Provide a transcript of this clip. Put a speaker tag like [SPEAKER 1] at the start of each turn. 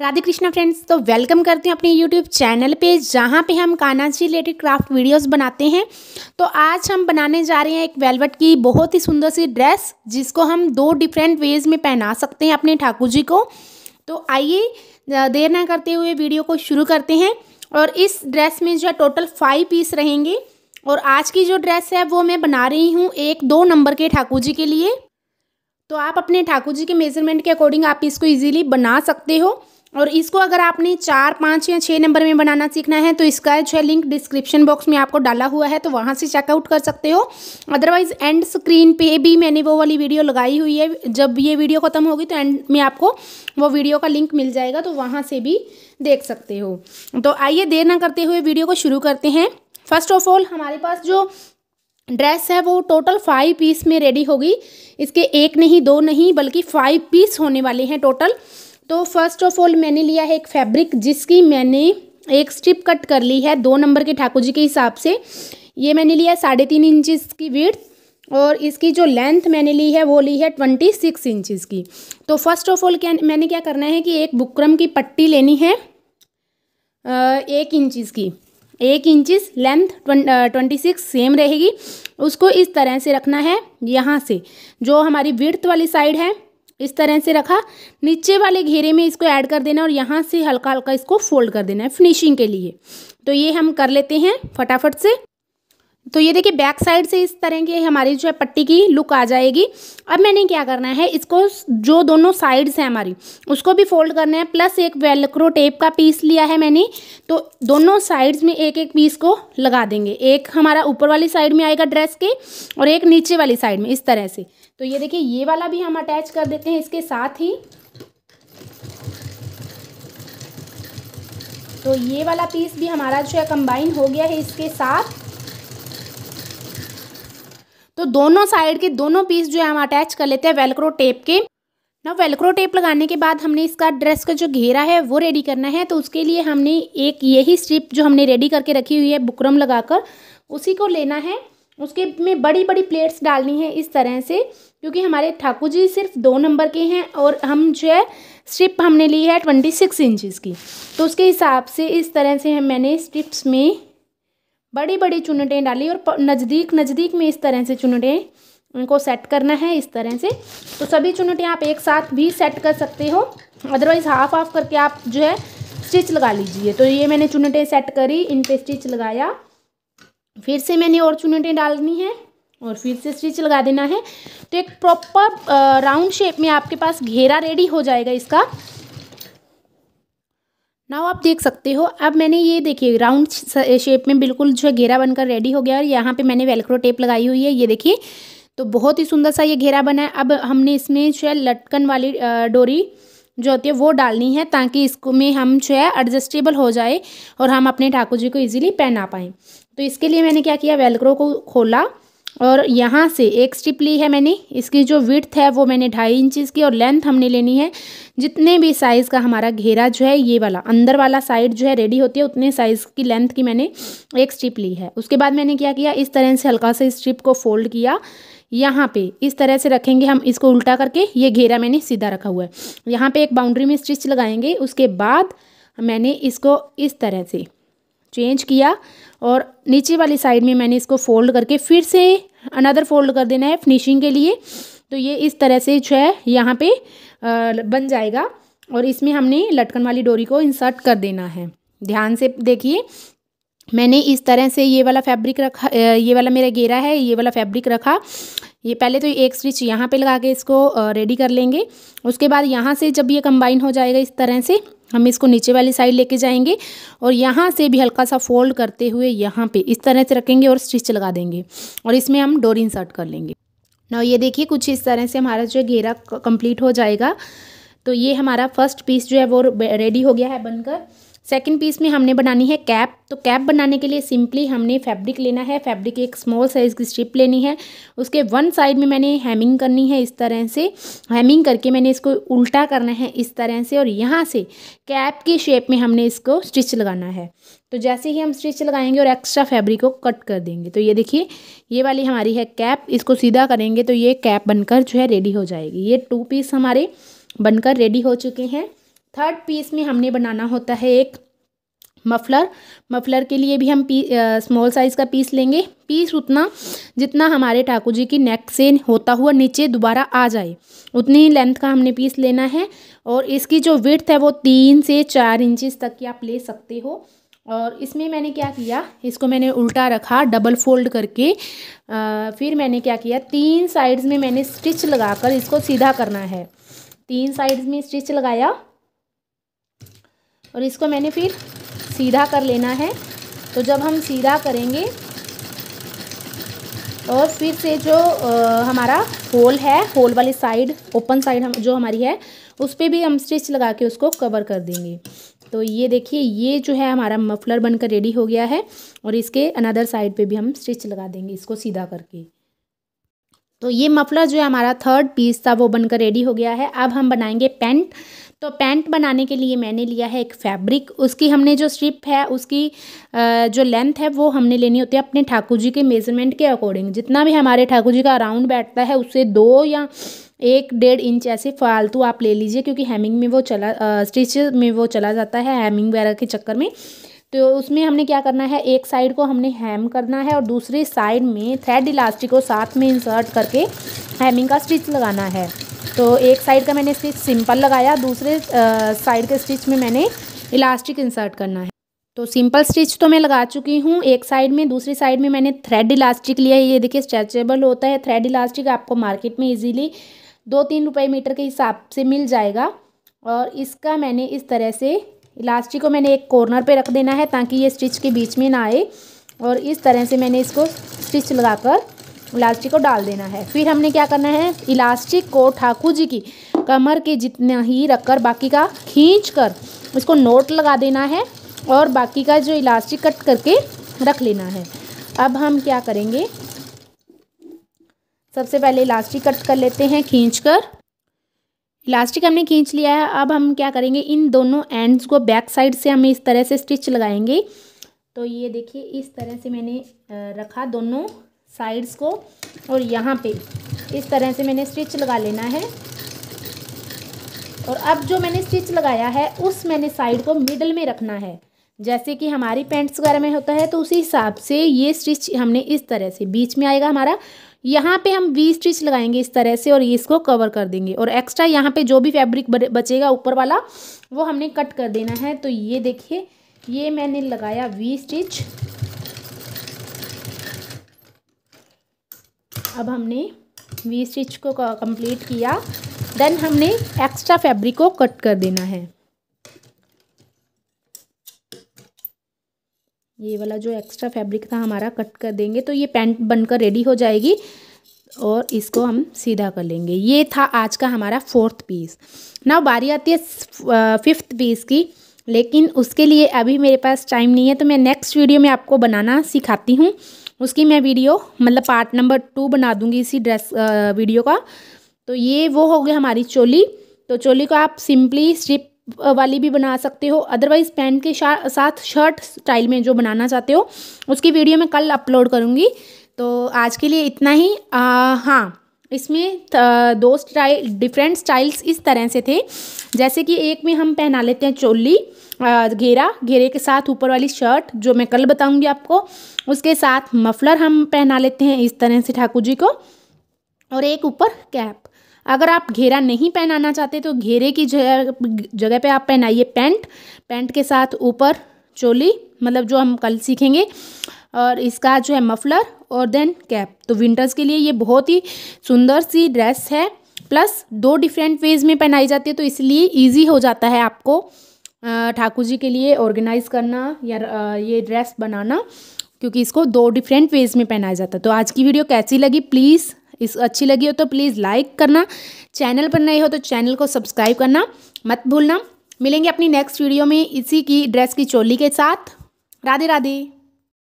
[SPEAKER 1] Radhe Krishna friends तो welcome करते हैं अपने यूट्यूब चैनल पे जहाँ पे हम Kanha ji related craft videos बनाते हैं तो आज हम बनाने जा रहे हैं एक वेलवेट की बहुत ही सुंदर सी ड्रेस जिसको हम दो डिफरेंट वेज में पहना सकते हैं अपने ठाकुर जी को तो आइए देर ना करते हुए वीडियो को शुरू करते हैं और इस ड्रेस में जो है टोटल फाइव पीस रहेंगे और आज की जो ड्रेस है वो मैं बना रही हूँ एक दो नंबर के ठाकुर जी के लिए तो आप अपने ठाकुर जी के मेजरमेंट के अकॉर्डिंग आप इसको इजीली बना सकते हो और इसको अगर आपने चार पाँच या छः नंबर में बनाना सीखना है तो इसका जो है लिंक डिस्क्रिप्शन बॉक्स में आपको डाला हुआ है तो वहाँ से चेकआउट कर सकते हो अदरवाइज एंड स्क्रीन पे भी मैंने वो वाली वीडियो लगाई हुई है जब ये वीडियो ख़त्म होगी तो एंड में आपको वो वीडियो का लिंक मिल जाएगा तो वहाँ से भी देख सकते हो तो आइए देर ना करते हुए वीडियो को शुरू करते हैं फर्स्ट ऑफ ऑल हमारे पास जो ड्रेस है वो टोटल फाइव पीस में रेडी होगी इसके एक नहीं दो नहीं बल्कि फाइव पीस होने वाले हैं टोटल तो फर्स्ट ऑफ ऑल मैंने लिया है एक फैब्रिक जिसकी मैंने एक स्ट्रिप कट कर ली है दो नंबर के ठाकुर जी के हिसाब से ये मैंने लिया साढ़े तीन इंचिस की विड्थ और इसकी जो लेंथ मैंने ली है वो ली है ट्वेंटी सिक्स इंचिस की तो फर्स्ट ऑफ ऑल क्या मैंने क्या करना है कि एक बुकरम की पट्टी लेनी है एक इंचिस की एक inches length twenty six same रहेगी उसको इस तरह से रखना है यहाँ से जो हमारी विर्थ वाली साइड है इस तरह से रखा नीचे वाले घेरे में इसको ऐड कर देना और यहाँ से हल्का हल्का इसको फोल्ड कर देना है फिनिशिंग के लिए तो ये हम कर लेते हैं फटाफट से तो ये देखिए बैक साइड से इस तरह की हमारी जो है पट्टी की लुक आ जाएगी अब मैंने क्या करना है इसको जो दोनों साइड्स हैं हमारी उसको भी फोल्ड करना है प्लस एक वेलक्रो टेप का पीस लिया है मैंने तो दोनों साइड्स में एक एक पीस को लगा देंगे एक हमारा ऊपर वाली साइड में आएगा ड्रेस के और एक नीचे वाली साइड में इस तरह से तो ये देखिए ये वाला भी हम अटैच कर देते हैं इसके साथ ही तो ये वाला पीस भी हमारा जो है कंबाइन हो गया है इसके साथ तो दोनों साइड के दोनों पीस जो है हम अटैच कर लेते हैं वेलक्रो टेप के ना वेलक्रो टेप लगाने के बाद हमने इसका ड्रेस का जो घेरा है वो रेडी करना है तो उसके लिए हमने एक यही स्ट्रिप जो हमने रेडी करके रखी हुई है बुकरम लगाकर उसी को लेना है उसके में बड़ी बड़ी प्लेट्स डालनी है इस तरह से क्योंकि हमारे ठाकुर जी सिर्फ दो नंबर के हैं और हम जो है स्ट्रिप हमने ली है ट्वेंटी सिक्स इंचज़ की तो उसके हिसाब से इस तरह से मैंने स्ट्रिप्स में बड़ी बड़ी चुनटें डाली और नज़दीक नज़दीक में इस तरह से चुनटें उनको सेट करना है इस तरह से तो सभी चुनटें आप एक साथ भी सेट कर सकते हो अदरवाइज़ हाफ हाफ करके आप जो है स्टिच लगा लीजिए तो ये मैंने चुनटें सेट करी इन पर स्टिच लगाया फिर से मैंने और चुनटें डालनी है और फिर से स्टिच लगा देना है तो एक प्रॉपर राउंड शेप में आपके पास घेरा रेडी हो जाएगा इसका नाव आप देख सकते हो अब मैंने ये देखिए राउंड शेप में बिल्कुल जो है घेरा बनकर रेडी हो गया और यहाँ पे मैंने वेलक्रो टेप लगाई हुई है ये देखिए तो बहुत ही सुंदर सा ये घेरा बना है अब हमने इसमें जो है लटकन वाली डोरी जो होती है वो डालनी है ताकि इसको में हम जो है एडजस्टेबल हो जाए और हम अपने ठाकुर जी को ईजिली पहना पाएँ तो इसके लिए मैंने क्या किया वेलक्रो को खोला और यहाँ से एक स्ट्रिप ली है मैंने इसकी जो विड्थ है वो मैंने ढाई इंचज़ की और लेंथ हमने लेनी है जितने भी साइज़ का हमारा घेरा जो है ये वाला अंदर वाला साइड जो है रेडी होती है उतने साइज़ की लेंथ की मैंने एक स्ट्रिप ली है उसके बाद मैंने क्या किया इस तरह से हल्का सा स्ट्रिप को फोल्ड किया यहाँ पे इस तरह से रखेंगे हम इसको उल्टा करके ये घेरा मैंने सीधा रखा हुआ है यहाँ पे एक बाउंड्री में स्टिच लगाएंगे उसके बाद मैंने इसको इस तरह से चेंज किया और नीचे वाली साइड में मैंने इसको फोल्ड करके फिर से अनदर फोल्ड कर देना है फिनिशिंग के लिए तो ये इस तरह से जो है यहाँ पे बन जाएगा और इसमें हमने लटकन वाली डोरी को इंसर्ट कर देना है ध्यान से देखिए मैंने इस तरह से ये वाला फैब्रिक रखा ये वाला मेरा घेरा है ये वाला फैब्रिक रखा ये पहले तो एक स्टिच यहाँ पे लगा के इसको रेडी कर लेंगे उसके बाद यहाँ से जब ये कंबाइन हो जाएगा इस तरह से हम इसको नीचे वाली साइड लेके जाएंगे और यहाँ से भी हल्का सा फोल्ड करते हुए यहाँ पे इस तरह से रखेंगे और स्टिच लगा देंगे और इसमें हम डोरी इंसर्ट कर लेंगे ना ये देखिए कुछ इस तरह से हमारा जो घेरा कम्प्लीट हो जाएगा तो ये हमारा फर्स्ट पीस जो है वो रेडी हो गया है बनकर सेकेंड पीस में हमने बनानी है कैप तो कैप बनाने के लिए सिंपली हमने फैब्रिक लेना है फैब्रिक एक स्मॉल साइज़ की स्ट्रिप लेनी है उसके वन साइड में मैंने हैमिंग करनी है इस तरह से हैमिंग करके मैंने इसको उल्टा करना है इस तरह से और यहाँ से कैप के शेप में हमने इसको स्टिच लगाना है तो जैसे ही हम स्टिच लगाएंगे और एक्स्ट्रा फैब्रिक को कट कर देंगे तो ये देखिए ये वाली हमारी है कैप इसको सीधा करेंगे तो ये कैप बनकर जो है रेडी हो जाएगी ये टू पीस हमारे बनकर रेडी हो चुके हैं थर्ड पीस में हमने बनाना होता है एक मफलर मफलर के लिए भी हम पी स्मॉल साइज़ का पीस लेंगे पीस उतना जितना हमारे ठाकुर जी की नेक से होता हुआ नीचे दोबारा आ जाए उतनी ही लेंथ का हमने पीस लेना है और इसकी जो विर्थ है वो तीन से चार इंचिस तक की आप ले सकते हो और इसमें मैंने क्या किया इसको मैंने उल्टा रखा डबल फोल्ड करके आ, फिर मैंने क्या किया तीन साइड्स में मैंने स्टिच लगा इसको सीधा करना है तीन साइड्स में स्टिच लगाया और इसको मैंने फिर सीधा कर लेना है तो जब हम सीधा करेंगे और फिर से जो आ, हमारा होल है होल वाली साइड ओपन साइड हम जो हमारी है उस पर भी हम स्टिच लगा के उसको कवर कर देंगे तो ये देखिए ये जो है हमारा मफलर बनकर रेडी हो गया है और इसके अनदर साइड पे भी हम स्टिच लगा देंगे इसको सीधा करके तो ये मफलर जो है हमारा थर्ड पीस था वो बनकर रेडी हो गया है अब हम बनाएंगे पेंट तो पैंट बनाने के लिए मैंने लिया है एक फैब्रिक उसकी हमने जो स्ट्रिप है उसकी जो लेंथ है वो हमने लेनी होती है अपने ठाकुर जी के मेजरमेंट के अकॉर्डिंग जितना भी हमारे ठाकुर जी का राउंड बैठता है उससे दो या एक डेढ़ इंच ऐसे फालतू आप ले लीजिए क्योंकि हेमिंग में वो चला स्टिच में वो चला जाता है हेमिंग वगैरह के चक्कर में तो उसमें हमने क्या करना है एक साइड को हमने हैम करना है और दूसरी साइड में थ्रेड इलास्टिक को साथ में इंसर्ट करके हैमिंग का स्टिच लगाना है तो एक साइड का मैंने स्टिच सिंपल लगाया दूसरे साइड के स्टिच में मैंने इलास्टिक इंसर्ट करना है तो सिंपल स्टिच तो मैं लगा चुकी हूँ एक साइड में दूसरी साइड में मैंने थ्रेड इलास्टिक लिया है ये देखिए स्ट्रेचेबल होता है थ्रेड इलास्टिक आपको मार्केट में इजीली दो तीन रुपए मीटर के हिसाब से मिल जाएगा और इसका मैंने इस तरह से इलास्टिक को मैंने एक कॉर्नर पे रख देना है ताकि ये स्टिच के बीच में ना आए और इस तरह से मैंने इसको स्टिच लगाकर इलास्टिक को डाल देना है फिर हमने क्या करना है इलास्टिक को ठाकुर जी की कमर के जितना ही रखकर बाकी का खींच कर इसको नोट लगा देना है और बाकी का जो इलास्टिक कट करके रख लेना है अब हम क्या करेंगे सबसे पहले इलास्टिक कट कर लेते हैं खींच कर इलास्टिक हमने खींच लिया है अब हम क्या करेंगे इन दोनों एंड्स को बैक साइड से हम इस तरह से स्टिच लगाएंगे तो ये देखिए इस तरह से मैंने रखा दोनों साइड्स को और यहाँ पे इस तरह से मैंने स्टिच लगा लेना है और अब जो मैंने स्टिच लगाया है उस मैंने साइड को मिडल में रखना है जैसे कि हमारी पेंट्स वगैरह में होता है तो उसी हिसाब से ये स्टिच हमने इस तरह से बीच में आएगा हमारा यहाँ पे हम वी स्टिच लगाएंगे इस तरह से और ये इसको कवर कर देंगे और एक्स्ट्रा यहाँ पे जो भी फैब्रिक बचेगा ऊपर वाला वो हमने कट कर देना है तो ये देखिए ये मैंने लगाया वी स्टिच अब हमने वी स्टिच को कंप्लीट किया देन हमने एक्स्ट्रा फैब्रिक को कट कर देना है ये वाला जो एक्स्ट्रा फैब्रिक था हमारा कट कर देंगे तो ये पैंट बनकर रेडी हो जाएगी और इसको हम सीधा कर लेंगे ये था आज का हमारा फोर्थ पीस ना बारी आती है फिफ्थ पीस की लेकिन उसके लिए अभी मेरे पास टाइम नहीं है तो मैं नेक्स्ट वीडियो में आपको बनाना सिखाती हूँ उसकी मैं वीडियो मतलब पार्ट नंबर टू बना दूंगी इसी ड्रेस वीडियो का तो ये वो हो गया हमारी चोली तो चोली को आप सिंपली स्ट्रिप वाली भी बना सकते हो अदरवाइज़ पैंट के साथ शर्ट स्टाइल में जो बनाना चाहते हो उसकी वीडियो मैं कल अपलोड करूँगी तो आज के लिए इतना ही आ, हाँ इसमें दो स्टाइल डिफरेंट स्टाइल्स इस तरह से थे जैसे कि एक में हम पहना लेते हैं चोली घेरा घेरे के साथ ऊपर वाली शर्ट जो मैं कल बताऊंगी आपको उसके साथ मफलर हम पहना लेते हैं इस तरह से ठाकुर जी को और एक ऊपर कैप अगर आप घेरा नहीं पहनाना चाहते तो घेरे की जगह जगह पे आप पहनाइए पैंट पैंट के साथ ऊपर चोली मतलब जो हम कल सीखेंगे और इसका जो है मफलर और देन कैप तो विंटर्स के लिए ये बहुत ही सुंदर सी ड्रेस है प्लस दो डिफरेंट वेज में पहनाई जाती है तो इसलिए ईजी हो जाता है आपको ठाकुर जी के लिए ऑर्गेनाइज करना या ये ड्रेस बनाना क्योंकि इसको दो डिफरेंट वेज में पहनाया जाता है तो आज की वीडियो कैसी लगी प्लीज़ इस अच्छी लगी हो तो प्लीज़ लाइक करना चैनल पर नए हो तो चैनल को सब्सक्राइब करना मत भूलना मिलेंगे अपनी नेक्स्ट वीडियो में इसी की ड्रेस की चोली के साथ राधे राधे